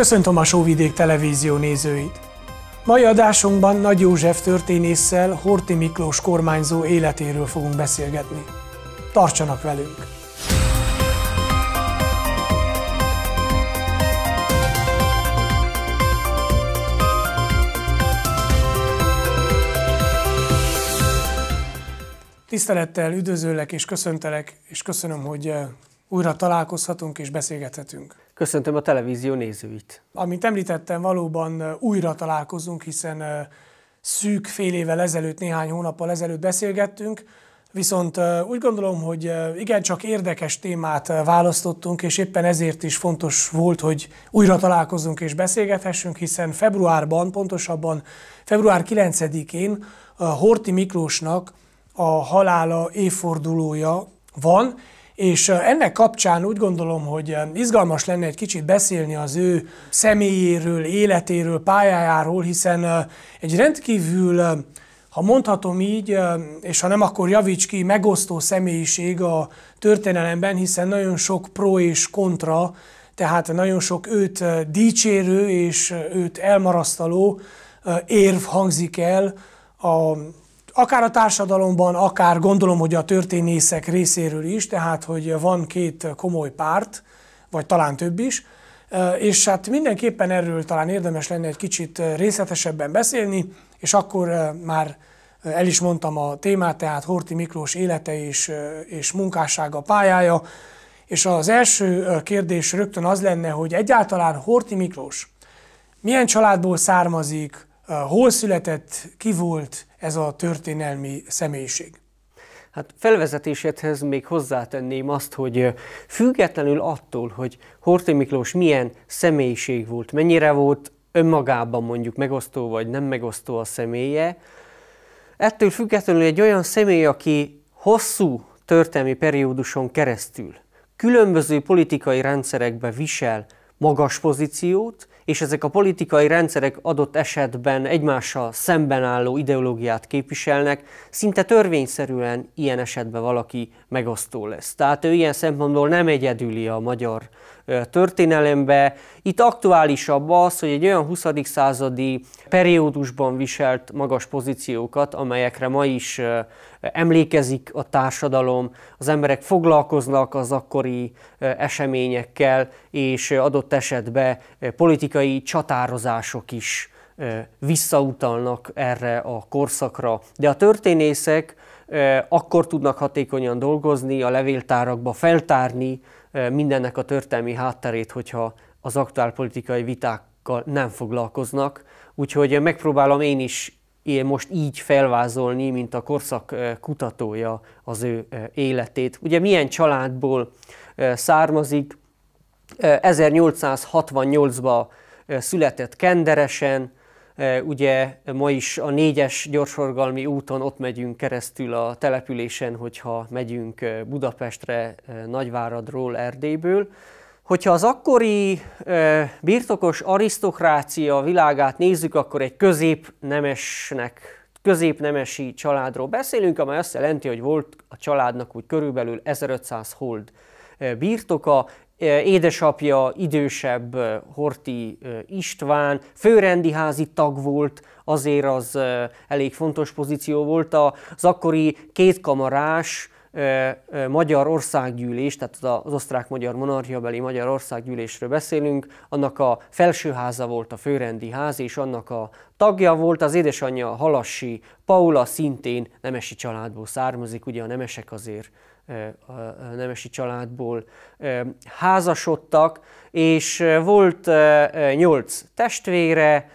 Köszöntöm a Sóvidék televízió nézőit! Mai adásunkban Nagy József történésszel Horti Miklós kormányzó életéről fogunk beszélgetni. Tartsanak velünk! Tisztelettel üdvözöllek és köszöntelek, és köszönöm, hogy eh, újra találkozhatunk és beszélgethetünk. Köszöntöm a televízió nézőit. Amint említettem, valóban újra találkozunk, hiszen szűk fél évvel ezelőtt, néhány hónappal ezelőtt beszélgettünk, viszont úgy gondolom, hogy igen, csak érdekes témát választottunk, és éppen ezért is fontos volt, hogy újra találkozunk és beszélgethessünk, hiszen februárban, pontosabban február 9-én Horti Miklósnak a halála évfordulója van, és ennek kapcsán úgy gondolom, hogy izgalmas lenne egy kicsit beszélni az ő személyéről, életéről, pályájáról, hiszen egy rendkívül, ha mondhatom így, és ha nem, akkor javíts ki, megosztó személyiség a történelemben, hiszen nagyon sok pro és kontra, tehát nagyon sok őt dicsérő és őt elmarasztaló érv hangzik el a akár a társadalomban, akár gondolom, hogy a történészek részéről is, tehát hogy van két komoly párt, vagy talán több is, eh, és hát mindenképpen erről talán érdemes lenne egy kicsit részletesebben beszélni, és akkor eh, már el is mondtam a témát, tehát Horti Miklós élete és, eh, és munkássága pályája, és az első kérdés rögtön az lenne, hogy egyáltalán Horti Miklós milyen családból származik, Hol született, ki volt ez a történelmi személyiség? Hát felvezetésedhez még hozzátenném azt, hogy függetlenül attól, hogy Horthy Miklós milyen személyiség volt, mennyire volt önmagában mondjuk megosztó vagy nem megosztó a személye, ettől függetlenül egy olyan személy, aki hosszú történelmi perióduson keresztül különböző politikai rendszerekbe visel magas pozíciót, és ezek a politikai rendszerek adott esetben egymással szemben álló ideológiát képviselnek, szinte törvényszerűen ilyen esetben valaki megosztó lesz. Tehát ő ilyen szempontból nem egyedüli a magyar történelembe. Itt aktuálisabb az, hogy egy olyan 20. századi periódusban viselt magas pozíciókat, amelyekre ma is emlékezik a társadalom, az emberek foglalkoznak az akkori eseményekkel, és adott esetben politikai csatározások is visszautalnak erre a korszakra. De a történészek akkor tudnak hatékonyan dolgozni, a levéltárakba feltárni Eh, mindennek a történelmi hátterét, hogyha az aktuál politikai vitákkal nem foglalkoznak. Úgyhogy megpróbálom én is én most így felvázolni, mint a korszak eh, kutatója az ő eh, életét. Ugye milyen családból származik, 1868-ban született Kenderesen, Ugye ma is a négyes gyorsforgalmi úton ott megyünk keresztül a településen, hogyha megyünk Budapestre, Nagyváradról, Erdélyből. Hogyha az akkori birtokos arisztokrácia világát nézzük, akkor egy középnemesnek, középnemesi családról beszélünk, amely azt jelenti, hogy volt a családnak úgy körülbelül 1500 hold birtoka, édesapja idősebb Horti István, főrendi házi tag volt, azért az elég fontos pozíció volt. Az akkori kétkamarás magyar országgyűlés, tehát az osztrák-magyar monarchiabeli magyar országgyűlésről beszélünk, annak a felsőháza volt a főrendi ház, és annak a tagja volt az édesanyja Halassi Paula, szintén nemesi családból származik, ugye a nemesek azért a nemesi családból házasodtak, és volt nyolc testvére,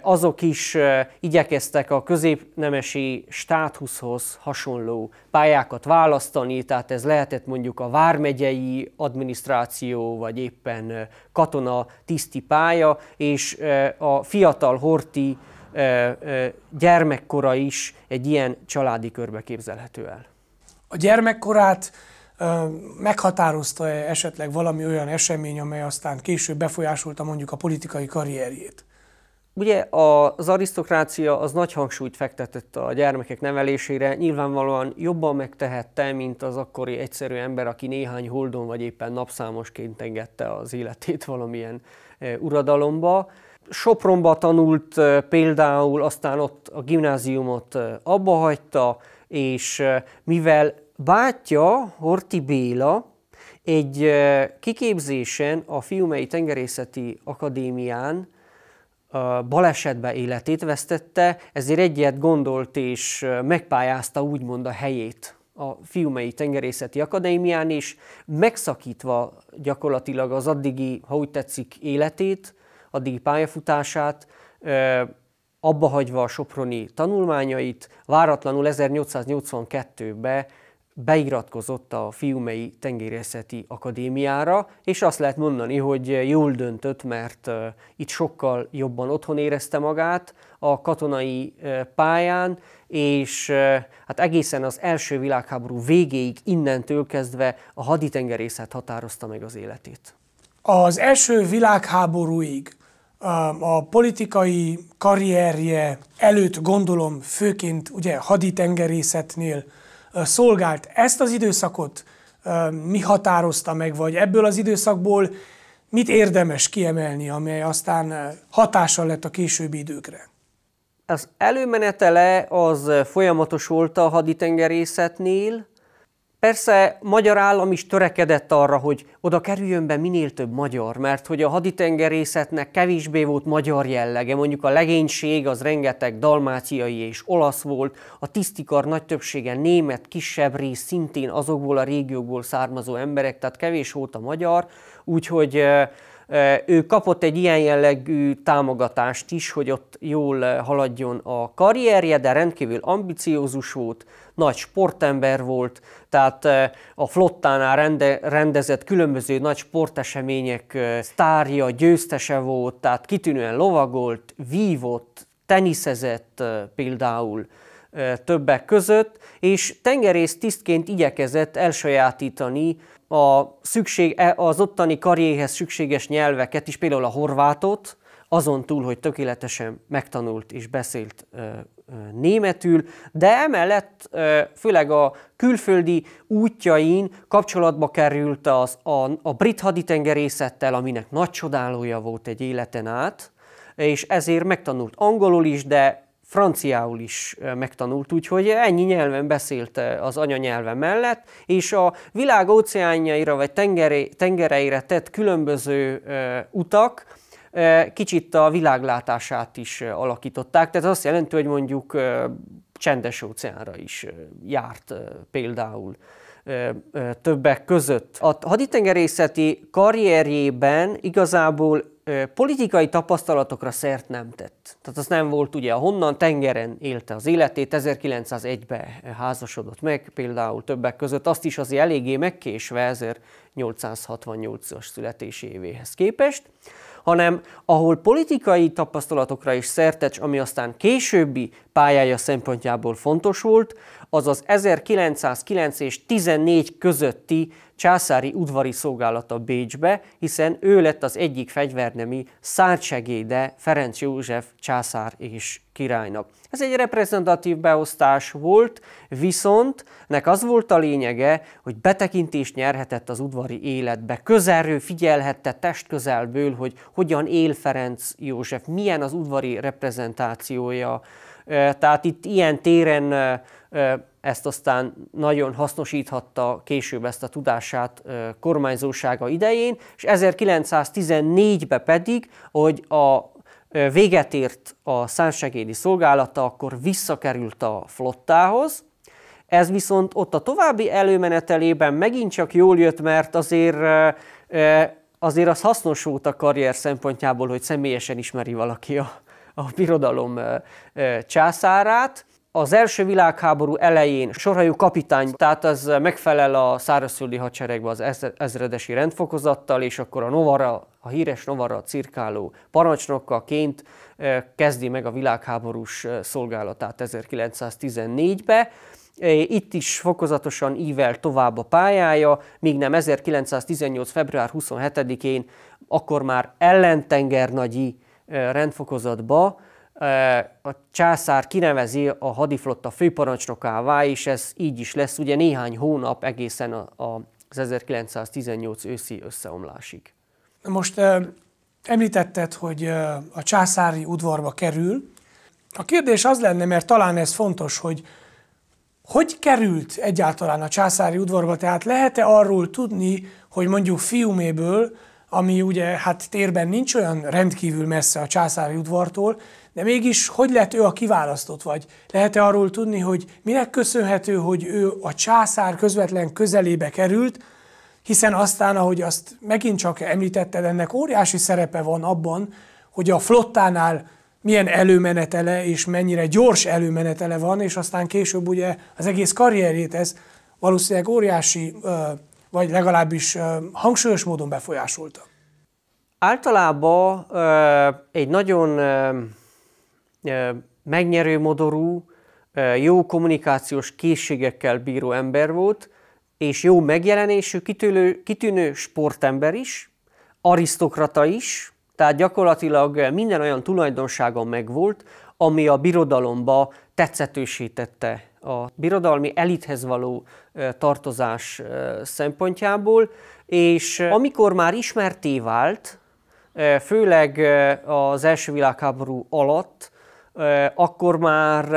azok is igyekeztek a középnemesi státuszhoz hasonló pályákat választani, tehát ez lehetett mondjuk a vármegyei adminisztráció, vagy éppen katona tiszti pálya, és a fiatal horti gyermekkora is egy ilyen családi körbe képzelhető el a gyermekkorát meghatározta -e esetleg valami olyan esemény, amely aztán később befolyásolta mondjuk a politikai karrierjét? Ugye az arisztokrácia az nagy hangsúlyt fektetett a gyermekek nevelésére, nyilvánvalóan jobban megtehette, mint az akkori egyszerű ember, aki néhány holdon vagy éppen napszámosként engedte az életét valamilyen uradalomba. Sopronba tanult például, aztán ott a gimnáziumot abba hagyta, és mivel bátyja, Horti Béla, egy kiképzésen a Fiumei Tengerészeti Akadémián balesetbe életét vesztette, ezért egyet gondolt és megpályázta úgymond a helyét a Fiumei Tengerészeti Akadémián is, megszakítva gyakorlatilag az addigi, ha úgy tetszik, életét, addigi pályafutását, abbahagyva a soproni tanulmányait, váratlanul 1882-ben beiratkozott a Fiumei Tengerészeti Akadémiára, és azt lehet mondani, hogy jól döntött, mert itt sokkal jobban otthon érezte magát a katonai pályán, és hát egészen az első világháború végéig innentől kezdve a haditengerészet határozta meg az életét. Az első világháborúig a politikai karrierje előtt gondolom főként ugye haditengerészetnél szolgált. Ezt az időszakot mi határozta meg, vagy ebből az időszakból mit érdemes kiemelni, amely aztán hatással lett a későbbi időkre? Az előmenetele az folyamatos volt a haditengerészetnél, Persze magyar állam is törekedett arra, hogy oda kerüljön be minél több magyar, mert hogy a haditengerészetnek kevésbé volt magyar jellege, mondjuk a legénység az rengeteg dalmáciai és olasz volt, a tisztikar nagy többsége német, kisebb rész szintén azokból a régiókból származó emberek, tehát kevés volt a magyar, úgyhogy eh, ő kapott egy ilyen jellegű támogatást is, hogy ott jól haladjon a karrierje, de rendkívül ambiciózus volt, nagy sportember volt, tehát a flottánál rende, rendezett különböző nagy sportesemények sztárja, győztese volt, tehát kitűnően lovagolt, vívott, teniszezett például többek között, és tengerész tisztként igyekezett elsajátítani a szükség, e, az ottani karrierhez szükséges nyelveket is, például a horvátot, azon túl, hogy tökéletesen megtanult és beszélt ö, ö, németül, de emellett ö, főleg a külföldi útjain kapcsolatba került az, a, a brit haditengerészettel, aminek nagy csodálója volt egy életen át, és ezért megtanult angolul is, de franciául is megtanult, úgyhogy ennyi nyelven beszélt az anyanyelve mellett, és a világ óceánjaira vagy tengere, tengereire tett különböző utak, kicsit a világlátását is alakították, tehát azt jelenti, hogy mondjuk csendes óceánra is járt például többek között. A haditengerészeti karrierjében igazából politikai tapasztalatokra szert nem tett. Tehát az nem volt ugye, honnan tengeren élte az életét, 1901-ben házasodott meg például többek között, azt is azért eléggé megkésve 1868-as születésévéhez képest, hanem ahol politikai tapasztalatokra is szertecs, ami aztán későbbi pályája szempontjából fontos volt, azaz 1909 és 14 közötti császári udvari szolgálata Bécsbe, hiszen ő lett az egyik fegyvernemi szársegéde Ferenc József császár és királynak. Ez egy reprezentatív beosztás volt, viszont nek az volt a lényege, hogy betekintést nyerhetett az udvari életbe, közelről figyelhette testközelből, hogy hogyan él Ferenc József, milyen az udvari reprezentációja. Tehát itt ilyen téren ezt aztán nagyon hasznosíthatta később ezt a tudását kormányzósága idején, és 1914-ben pedig, hogy a véget ért a szánsegédi szolgálata, akkor visszakerült a flottához, ez viszont ott a további előmenetelében megint csak jól jött, mert azért azért az hasznos volt a karrier szempontjából, hogy személyesen ismeri valaki a, a birodalom császárát, az első világháború elején sorhajú kapitány, tehát ez megfelel a szárazföldi hadseregbe az ezredesi rendfokozattal, és akkor a Novara, a híres Novara cirkáló ként kezdi meg a világháborús szolgálatát 1914-be. Itt is fokozatosan ível tovább a pályája, míg nem 1918. február 27-én, akkor már ellentengernagyi rendfokozatba Eh, a császár kinevezi a hadiflotta főparancsnokává, és ez így is lesz, ugye néhány hónap egészen az 1918 őszi összeomlásig. Most eh, említetted, hogy eh, a császári udvarba kerül. A kérdés az lenne, mert talán ez fontos, hogy hogy került egyáltalán a császári udvarba? Tehát lehet-e arról tudni, hogy mondjuk fiuméből ami ugye hát térben nincs olyan rendkívül messze a császári udvartól, de mégis hogy lett ő a kiválasztott vagy? Lehet-e arról tudni, hogy minek köszönhető, hogy ő a császár közvetlen közelébe került, hiszen aztán, ahogy azt megint csak említetted, ennek óriási szerepe van abban, hogy a flottánál milyen előmenetele és mennyire gyors előmenetele van, és aztán később ugye az egész karrierét ez valószínűleg óriási vagy legalábbis hangsúlyos módon befolyásolta? Általában egy nagyon megnyerő modorú, jó kommunikációs készségekkel bíró ember volt, és jó megjelenésű, kitűnő, kitűnő sportember is, arisztokrata is, tehát gyakorlatilag minden olyan tulajdonsága megvolt, ami a birodalomba tetszetősítette a birodalmi elithez való tartozás szempontjából, és amikor már ismerté vált, főleg az első világháború alatt, akkor már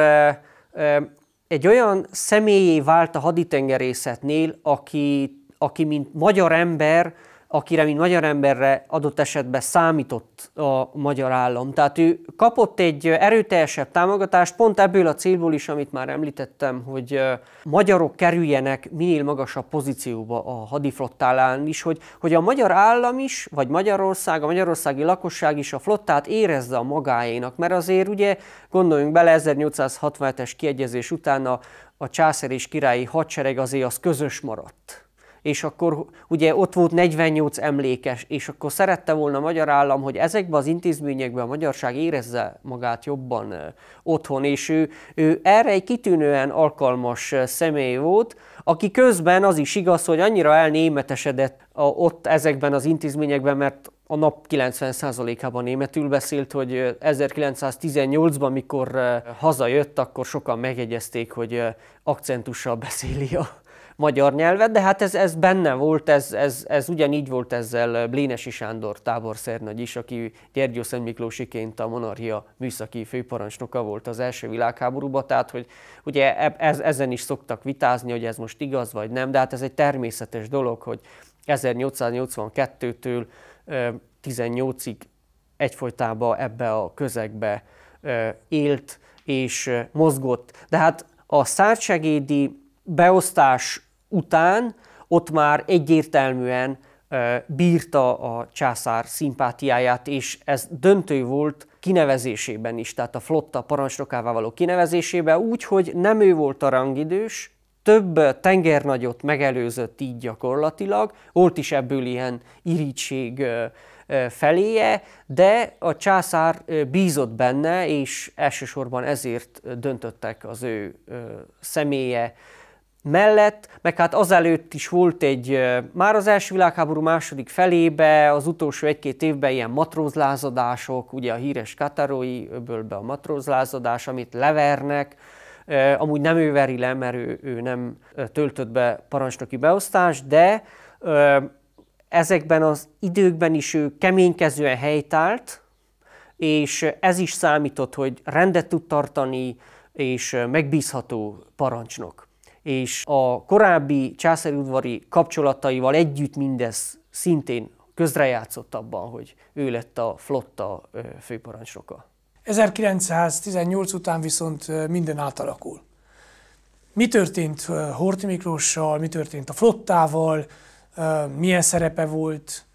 egy olyan személyé vált a haditengerészetnél, aki, aki mint magyar ember akire, mint magyar emberre adott esetben számított a magyar állam. Tehát ő kapott egy erőteljesebb támogatást, pont ebből a célból is, amit már említettem, hogy magyarok kerüljenek minél magasabb pozícióba a hadiflottálán is, hogy, hogy a magyar állam is, vagy Magyarország, a magyarországi lakosság is a flottát érezze a magáénak, mert azért ugye gondoljunk bele 1867-es kiegyezés után a, a császár és királyi hadsereg azért az közös maradt és akkor ugye ott volt 48 emlékes, és akkor szerette volna a magyar állam, hogy ezekben az intézményekben a magyarság érezze magát jobban otthon, és ő, ő erre egy kitűnően alkalmas személy volt, aki közben az is igaz, hogy annyira elnémetesedett a, ott ezekben az intézményekben, mert a nap 90%-ában németül beszélt, hogy 1918-ban, mikor hazajött, akkor sokan megjegyezték, hogy akcentussal beszéli a magyar nyelvet, de hát ez, ez benne volt, ez, ez, ez ugyanígy volt ezzel Blénesi Sándor táborszernagy is, aki Gyergyó Szent Miklósiként a monarchia műszaki főparancsnoka volt az első világháborúban, tehát hogy ugye e-, ez, ezen is szoktak vitázni, hogy ez most igaz vagy nem, de hát ez egy természetes dolog, hogy 1882-től 18-ig egyfolytában ebbe a közegbe élt és mozgott. De hát a szártsegédi beosztás után ott már egyértelműen bírta a császár szimpátiáját, és ez döntő volt kinevezésében is, tehát a flotta parancsnokává való kinevezésében úgy, hogy nem ő volt a rangidős, több tengernagyot megelőzött így gyakorlatilag, volt is ebből ilyen irítség feléje, de a császár bízott benne, és elsősorban ezért döntöttek az ő személye mellett, meg hát azelőtt is volt egy, már az első világháború második felébe, az utolsó egy-két évben ilyen matrózlázadások, ugye a híres katarói öbölbe a matrózlázadás, amit levernek, amúgy nem ő veri le, mert ő, ő nem töltött be parancsnoki beosztást, de ezekben az időkben is ő keménykezően helytált, és ez is számított, hogy rendet tud tartani, és megbízható parancsnok és a korábbi császári udvari kapcsolataival együtt mindez szintén közrejátszott abban, hogy ő lett a flotta főparancsnoka. 1918 után viszont minden átalakul. Mi történt Horthy Miklóssal, mi történt a flottával, milyen szerepe volt,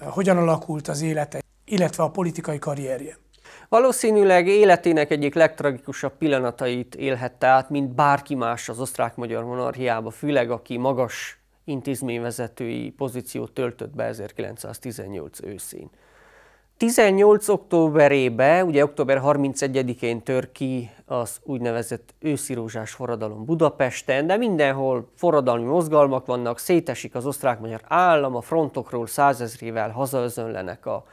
hogyan alakult az élete, illetve a politikai karrierje? Valószínűleg életének egyik legtragikusabb pillanatait élhette át, mint bárki más az osztrák-magyar monarchiába, főleg aki magas intézményvezetői pozíciót töltött be 1918 őszén. 18 októberébe, ugye október 31-én tör ki az úgynevezett őszirózsás forradalom Budapesten, de mindenhol forradalmi mozgalmak vannak, szétesik az osztrák-magyar állam, a frontokról százezrével hazaözönlenek a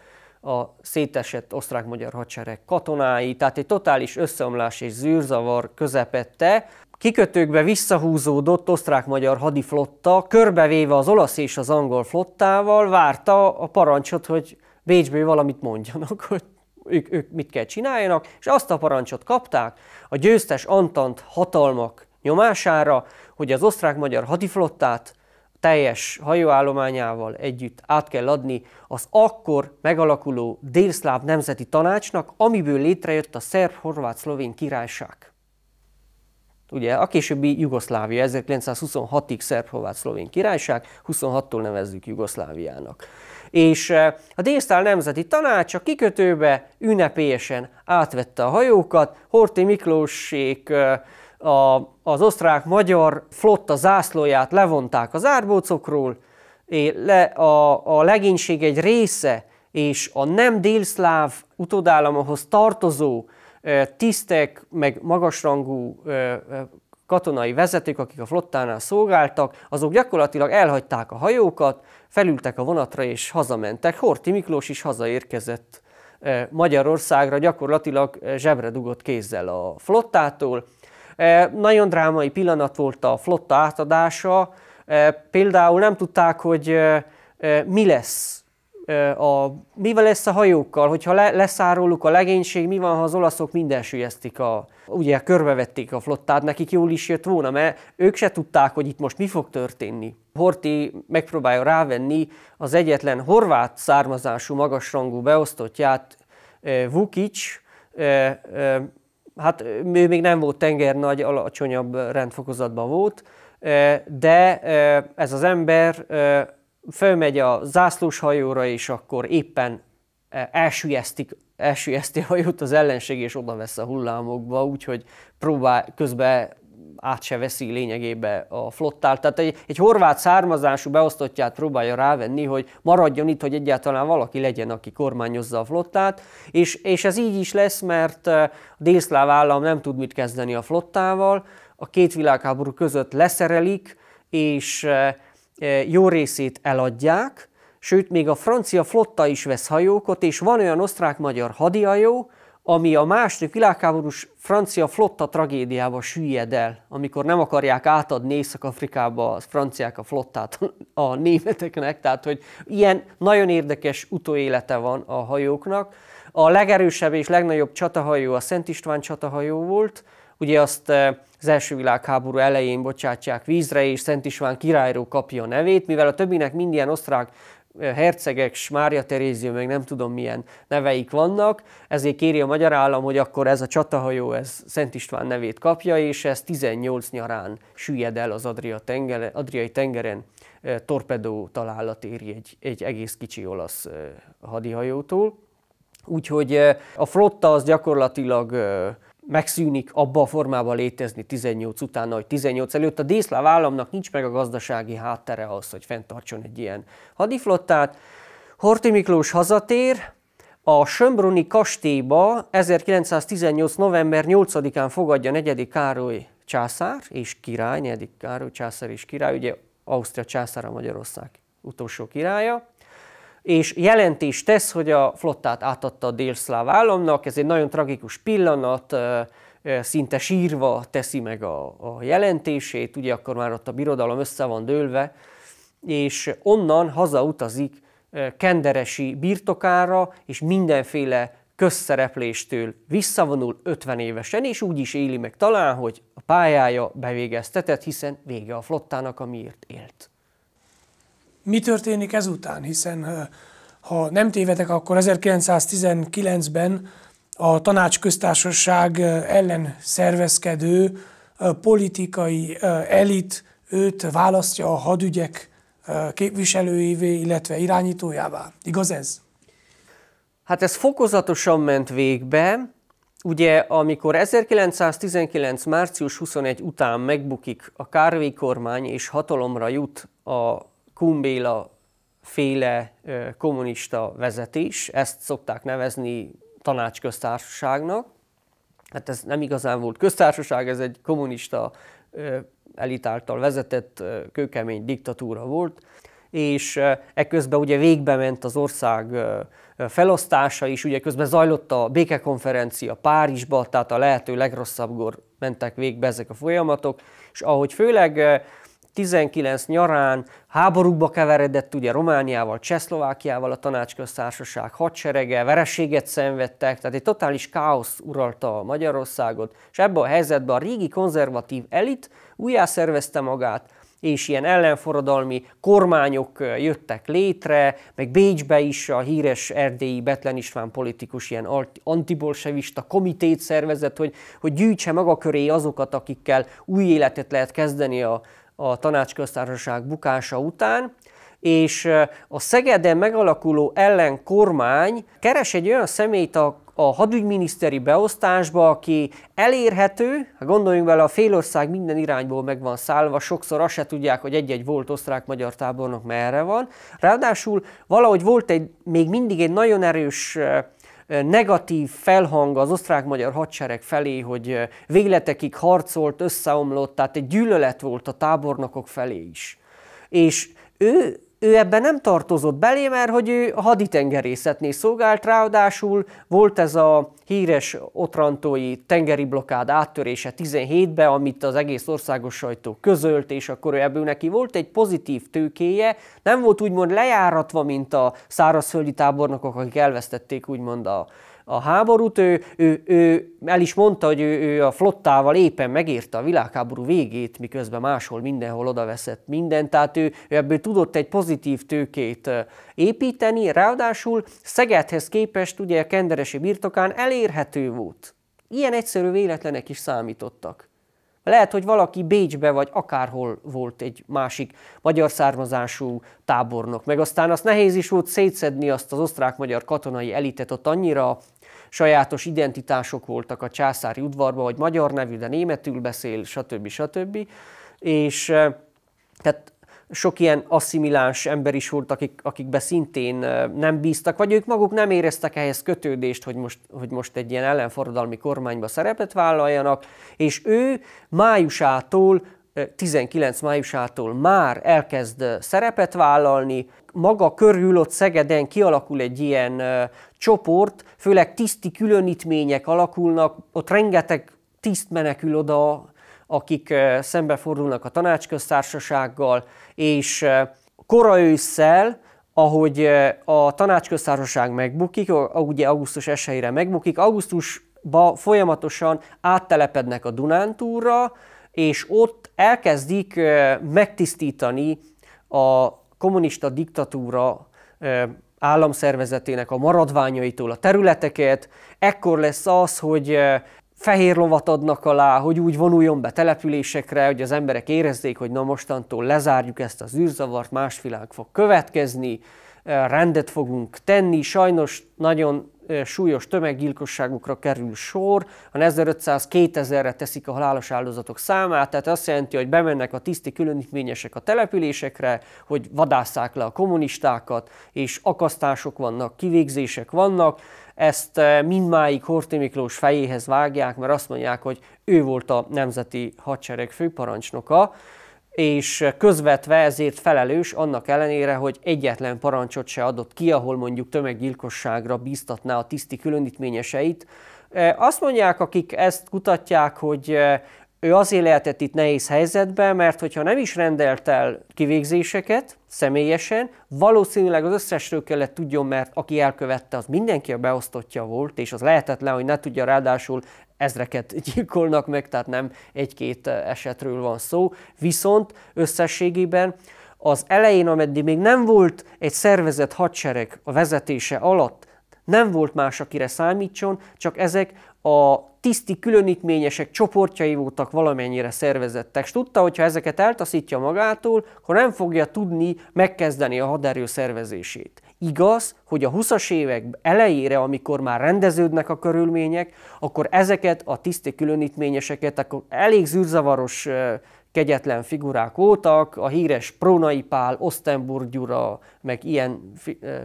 a szétesett osztrák-magyar hadsereg katonái, tehát egy totális összeomlás és zűrzavar közepette. Kikötőkbe visszahúzódott osztrák-magyar hadiflotta, körbevéve az olasz és az angol flottával, várta a parancsot, hogy Bécsből valamit mondjanak, hogy ők, ők mit kell csináljanak, és azt a parancsot kapták a győztes Antant hatalmak nyomására, hogy az osztrák-magyar hadiflottát teljes hajóállományával együtt át kell adni az akkor megalakuló délszláv nemzeti tanácsnak, amiből létrejött a szerb-horvát-szlovén királyság. Ugye a későbbi Jugoszlávia, 1926-ig szerb-horvát-szlovén királyság, 26-tól nevezzük Jugoszláviának. És eh, a Délsztál Nemzeti Tanács a kikötőbe ünnepélyesen átvette a hajókat, Horti Miklósék eh, a, az osztrák-magyar flotta zászlóját levonták az árbócokról, le, a, a legénység egy része és a nem délszláv utódállamhoz tartozó tisztek, meg magasrangú katonai vezetők, akik a flottánál szolgáltak, azok gyakorlatilag elhagyták a hajókat, felültek a vonatra és hazamentek. Horti Miklós is hazaérkezett Magyarországra, gyakorlatilag zsebre dugott kézzel a flottától, Eh, nagyon drámai pillanat volt a flotta átadása. Eh, például nem tudták, hogy eh, mi lesz a, mivel lesz a hajókkal, hogyha le, leszároluk a legénység, mi van, ha az olaszok mindensülyeztik a, ugye körbevették a flottát, nekik jól is jött volna, mert ők se tudták, hogy itt most mi fog történni. Horti megpróbálja rávenni az egyetlen horvát származású magasrangú beosztottját, Vukic, hát ő még nem volt tenger nagy, alacsonyabb rendfokozatban volt, de ez az ember fölmegy a zászlós hajóra, és akkor éppen elsüllyesztik elsüllyeszti a hajót az ellenség, és oda vesz a hullámokba, úgyhogy próbál, közben át se veszi lényegébe a flottát. Tehát egy, egy horvát származású beosztottját próbálja rávenni, hogy maradjon itt, hogy egyáltalán valaki legyen, aki kormányozza a flottát, és, és ez így is lesz, mert eh, a délszláv állam nem tud mit kezdeni a flottával, a két világháború között leszerelik, és eh, eh, jó részét eladják, sőt, még a francia flotta is vesz hajókat, és van olyan osztrák-magyar hadihajó, ami a második világháborús francia flotta tragédiába süllyed el, amikor nem akarják átadni Észak-Afrikába a franciák a flottát a németeknek, tehát hogy ilyen nagyon érdekes utóélete van a hajóknak. A legerősebb és legnagyobb csatahajó a Szent István csatahajó volt, ugye azt eh, az első világháború elején bocsátják vízre, és Szent István királyról kapja a nevét, mivel a többinek mind ilyen osztrák hercegek, Mária Terézió, meg nem tudom milyen neveik vannak, ezért kéri a magyar állam, hogy akkor ez a csatahajó, ez Szent István nevét kapja, és ez 18 nyarán süllyed el az Adria tenger, Adriai tengeren torpedó találat éri egy, egy egész kicsi olasz hadihajótól. Úgyhogy a flotta az gyakorlatilag megszűnik abba a formában létezni 18 után, hogy 18 előtt. A Dészláv államnak nincs meg a gazdasági háttere ahhoz, hogy fenntartson egy ilyen hadiflottát. Horti Miklós hazatér, a Sömbruni kastélyba 1918. november 8-án fogadja negyedik Károly császár és király, negyedik Károly császár és király, ugye Ausztria császára Magyarország utolsó királya, és jelentést tesz, hogy a flottát átadta a délszláv államnak, ez egy nagyon tragikus pillanat, szinte sírva teszi meg a, a jelentését, ugye akkor már ott a birodalom össze van dőlve, és onnan hazautazik kenderesi birtokára, és mindenféle közszerepléstől visszavonul 50 évesen, és úgy is éli meg talán, hogy a pályája bevégeztetett, hiszen vége a flottának, amiért élt mi történik ezután, hiszen ha nem tévedek, akkor 1919-ben a tanácsköztársaság ellen szervezkedő politikai elit őt választja a hadügyek képviselőjévé, illetve irányítójává. Igaz ez? Hát ez fokozatosan ment végbe. Ugye, amikor 1919. március 21 után megbukik a Kárvé kormány és hatalomra jut a Kumbéla féle kommunista vezetés, ezt szokták nevezni tanácsköztársaságnak. Hát ez nem igazán volt köztársaság, ez egy kommunista elitáltal vezetett kőkemény diktatúra volt, és ekközben ugye végbe ment az ország felosztása is, ugye közben zajlott a békekonferencia Párizsba, tehát a lehető legrosszabbkor mentek végbe ezek a folyamatok, és ahogy főleg 19 nyarán háborúkba keveredett ugye Romániával, Csehszlovákiával a tanácsköztársaság hadserege, vereséget szenvedtek, tehát egy totális káosz uralta a Magyarországot, és ebben a helyzetben a régi konzervatív elit újjászervezte magát, és ilyen ellenforradalmi kormányok jöttek létre, meg Bécsbe is a híres erdélyi Betlen István politikus ilyen antibolsevista komitét szervezett, hogy, hogy gyűjtse maga köré azokat, akikkel új életet lehet kezdeni a, a tanácsköztársaság bukása után, és a Szegeden megalakuló ellenkormány keres egy olyan személyt a, a hadügyminiszteri beosztásba, aki elérhető, hát gondoljunk bele, a félország minden irányból meg van szállva, sokszor azt se tudják, hogy egy-egy volt osztrák-magyar tábornok merre van. Ráadásul valahogy volt egy, még mindig egy nagyon erős negatív felhang az osztrák-magyar hadsereg felé, hogy végletekig harcolt, összeomlott, tehát egy gyűlölet volt a tábornokok felé is. És ő ő ebben nem tartozott belé, mert hogy ő haditengerészetnél szolgált, ráadásul volt ez a híres otrantói tengeri blokád áttörése 17-ben, amit az egész országos sajtó közölt, és akkor ő ebből neki volt egy pozitív tőkéje, nem volt úgymond lejáratva, mint a szárazföldi tábornokok, akik elvesztették úgymond a, a háborút, ő, ő, ő el is mondta, hogy ő, ő a flottával éppen megérte a világháború végét, miközben máshol mindenhol odaveszett mindent. tehát ő, ő ebből tudott egy pozitív tőkét építeni, ráadásul Szegedhez képest ugye a kenderesi birtokán elérhető volt. Ilyen egyszerű véletlenek is számítottak. Lehet, hogy valaki Bécsbe vagy akárhol volt egy másik magyar származású tábornok, meg aztán azt nehéz is volt szétszedni azt az osztrák-magyar katonai elitet, ott annyira sajátos identitások voltak a császári udvarban, hogy magyar nevű, de németül beszél, stb. stb. És eh, tehát sok ilyen asszimiláns ember is volt, akik, akikbe szintén nem bíztak, vagy ők maguk nem éreztek ehhez kötődést, hogy most, hogy most egy ilyen ellenforradalmi kormányba szerepet vállaljanak, és ő májusától 19 májusától már elkezd szerepet vállalni, maga körül ott Szegeden kialakul egy ilyen csoport, főleg tiszti különítmények alakulnak, ott rengeteg tiszt menekül oda akik szembefordulnak a tanácsköztársasággal, és kora ősszel, ahogy a tanácsköztársaság megbukik, ugye augusztus 1 megbukik, augusztusban folyamatosan áttelepednek a Dunántúra, és ott elkezdik megtisztítani a kommunista diktatúra államszervezetének a maradványaitól a területeket. Ekkor lesz az, hogy fehér lovat adnak alá, hogy úgy vonuljon be településekre, hogy az emberek érezzék, hogy na mostantól lezárjuk ezt az űrzavart, más világ fog következni, rendet fogunk tenni. Sajnos nagyon súlyos tömeggyilkosságokra kerül sor, a 1500-2000-re teszik a halálos áldozatok számát, tehát azt jelenti, hogy bemennek a tiszti különítményesek a településekre, hogy vadásszák le a kommunistákat, és akasztások vannak, kivégzések vannak, ezt eh, mindmáig Horthy Miklós fejéhez vágják, mert azt mondják, hogy ő volt a nemzeti hadsereg főparancsnoka, és közvetve ezért felelős annak ellenére, hogy egyetlen parancsot se adott ki, ahol mondjuk tömeggyilkosságra bíztatná a tiszti különítményeseit. Eh, azt mondják, akik ezt kutatják, hogy eh, ő azért lehetett itt nehéz helyzetben, mert hogyha nem is rendelt el kivégzéseket személyesen, valószínűleg az összesről kellett tudjon, mert aki elkövette, az mindenki a beosztottja volt, és az lehetetlen, hogy ne tudja, ráadásul ezreket gyilkolnak meg, tehát nem egy-két esetről van szó. Viszont összességében az elején, ameddig még nem volt egy szervezett hadsereg a vezetése alatt, nem volt más, akire számítson, csak ezek a tiszti különítményesek csoportjai voltak valamennyire szervezettek, és tudta, hogy ha ezeket eltaszítja magától, akkor nem fogja tudni megkezdeni a haderő szervezését. Igaz, hogy a 20-as évek elejére, amikor már rendeződnek a körülmények, akkor ezeket a tiszti különítményeseket akkor elég zűrzavaros kegyetlen figurák voltak, a híres Prónai Pál, Osztenburg Gyura, meg ilyen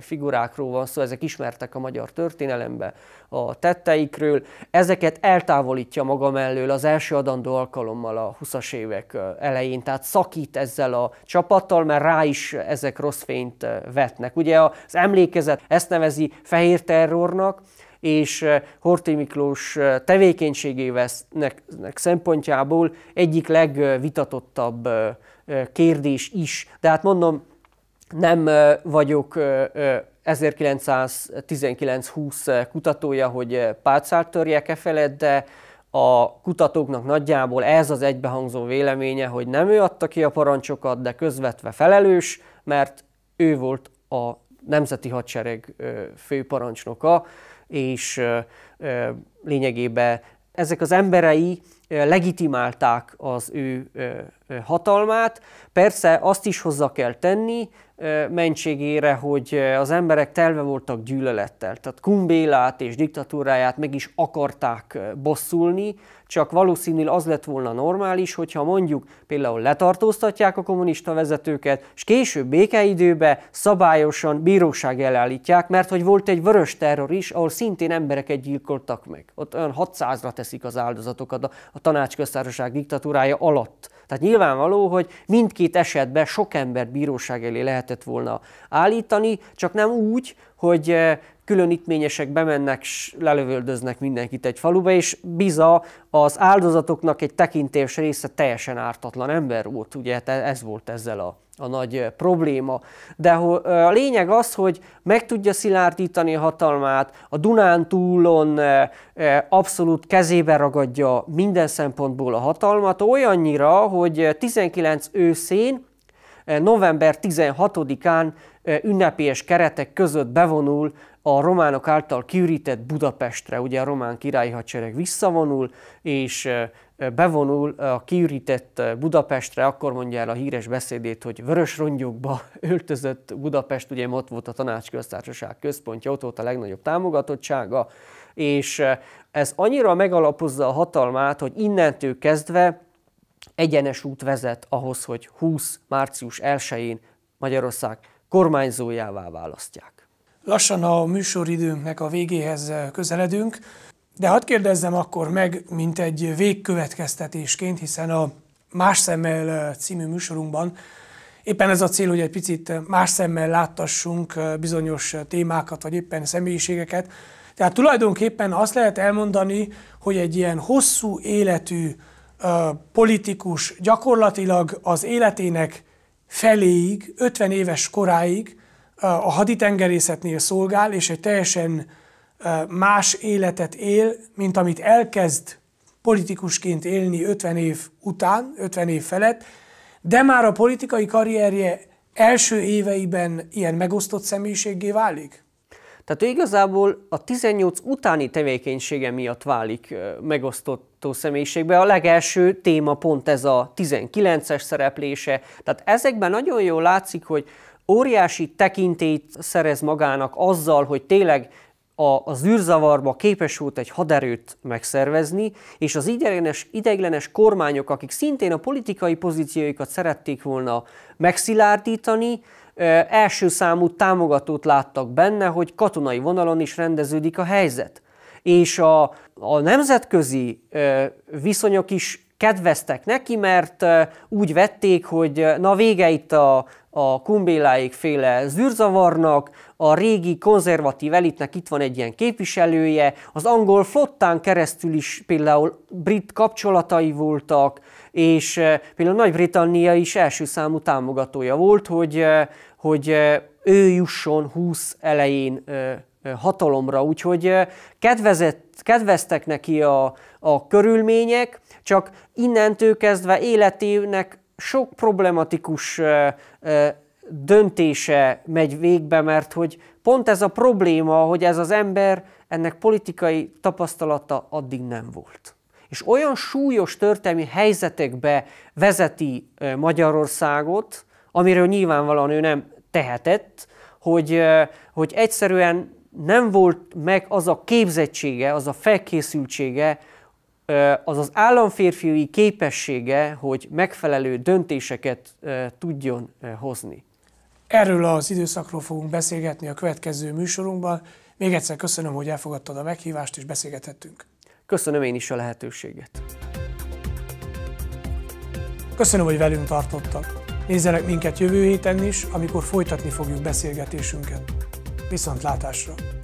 figurákról van szó, szóval ezek ismertek a magyar történelembe a tetteikről. Ezeket eltávolítja maga mellől az első adandó alkalommal a 20-as évek elején, tehát szakít ezzel a csapattal, mert rá is ezek rossz fényt vetnek. Ugye az emlékezet ezt nevezi fehér terrornak, és eh, Horthy Miklós eh, tevékenységének szempontjából egyik legvitatottabb eh, kérdés is. De hát mondom, nem vagyok 1919-20 kutatója, hogy pálcát törjek e feled, de a kutatóknak nagyjából ez az egybehangzó véleménye, hogy nem ő adta ki a parancsokat, de közvetve felelős, mert ő volt a Nemzeti Hadsereg főparancsnoka és lényegében ezek az emberei legitimálták az ő hatalmát. Persze azt is hozzá kell tenni, mentségére, hogy az emberek telve voltak gyűlölettel. Tehát Kumbélát és diktatúráját meg is akarták bosszulni, csak valószínűleg az lett volna normális, hogyha mondjuk például letartóztatják a kommunista vezetőket, és később békeidőben szabályosan bíróság elállítják, mert hogy volt egy vörös terror is, ahol szintén embereket gyilkoltak meg. Ott olyan 600-ra teszik az áldozatokat. A tanácsköztársaság diktatúrája alatt. Tehát nyilvánvaló, hogy mindkét esetben sok ember bíróság elé lehetett volna állítani, csak nem úgy, hogy eh, különítményesek bemennek, lelövöldöznek mindenkit egy faluba, és biza az áldozatoknak egy tekintés része teljesen ártatlan ember volt, ugye, hát ez volt ezzel a a nagy probléma. De a lényeg az, hogy meg tudja szilárdítani a hatalmát, a Dunán túlon abszolút kezébe ragadja minden szempontból a hatalmat, olyannyira, hogy 19 őszén, november 16-án ünnepélyes keretek között bevonul a románok által kiürített Budapestre. Ugye a román királyi hadsereg visszavonul, és bevonul a kiürített Budapestre, akkor mondja el a híres beszédét, hogy vörös rongyokba öltözött Budapest, ugye ott volt a tanácsköztársaság központja, ott volt a legnagyobb támogatottsága, és eh, ez annyira megalapozza a hatalmát, hogy innentől kezdve egyenes út vezet ahhoz, hogy 20. március 1-én Magyarország kormányzójává választják. Lassan a műsoridőnknek a végéhez eh, közeledünk. De hadd kérdezzem akkor meg, mint egy végkövetkeztetésként, hiszen a Más szemmel című műsorunkban éppen ez a cél, hogy egy picit más szemmel láttassunk bizonyos témákat, vagy éppen személyiségeket. Tehát tulajdonképpen azt lehet elmondani, hogy egy ilyen hosszú életű politikus gyakorlatilag az életének feléig, 50 éves koráig a haditengerészetnél szolgál, és egy teljesen más életet él, mint amit elkezd politikusként élni 50 év után, 50 év felett, de már a politikai karrierje első éveiben ilyen megosztott személyiséggé válik? Tehát ő igazából a 18 utáni tevékenysége miatt válik megosztottó személyiségbe. A legelső téma pont ez a 19-es szereplése. Tehát ezekben nagyon jól látszik, hogy óriási tekintét szerez magának azzal, hogy tényleg a, az zűrzavarba képes volt egy haderőt megszervezni, és az ideiglenes, ideiglenes kormányok, akik szintén a politikai pozícióikat szerették volna megszilárdítani, első számú támogatót láttak benne, hogy katonai vonalon is rendeződik a helyzet. És a, a nemzetközi viszonyok is kedveztek neki, mert úgy vették, hogy na vége itt a a kumbéláik féle zűrzavarnak, a régi konzervatív elitnek itt van egy ilyen képviselője, az angol flottán keresztül is például brit kapcsolatai voltak, és eh, például Nagy-Britannia is első számú támogatója volt, hogy, eh, hogy eh, ő jusson 20 elején hatalomra, úgyhogy kedvezett, kedveztek neki a, a körülmények, csak innentől kezdve életének sok problematikus döntése megy végbe, mert hogy pont ez a probléma, hogy ez az ember, ennek politikai tapasztalata addig nem volt. És olyan súlyos történelmi helyzetekbe vezeti Magyarországot, amiről nyilvánvalóan ő nem tehetett, hogy, hogy egyszerűen nem volt meg az a képzettsége, az a felkészültsége, az az államférfiúi képessége, hogy megfelelő döntéseket tudjon hozni. Erről az időszakról fogunk beszélgetni a következő műsorunkban. Még egyszer köszönöm, hogy elfogadtad a meghívást és beszélgethettünk. Köszönöm én is a lehetőséget. Köszönöm, hogy velünk tartottak. Nézzenek minket jövő héten is, amikor folytatni fogjuk beszélgetésünket. Viszontlátásra!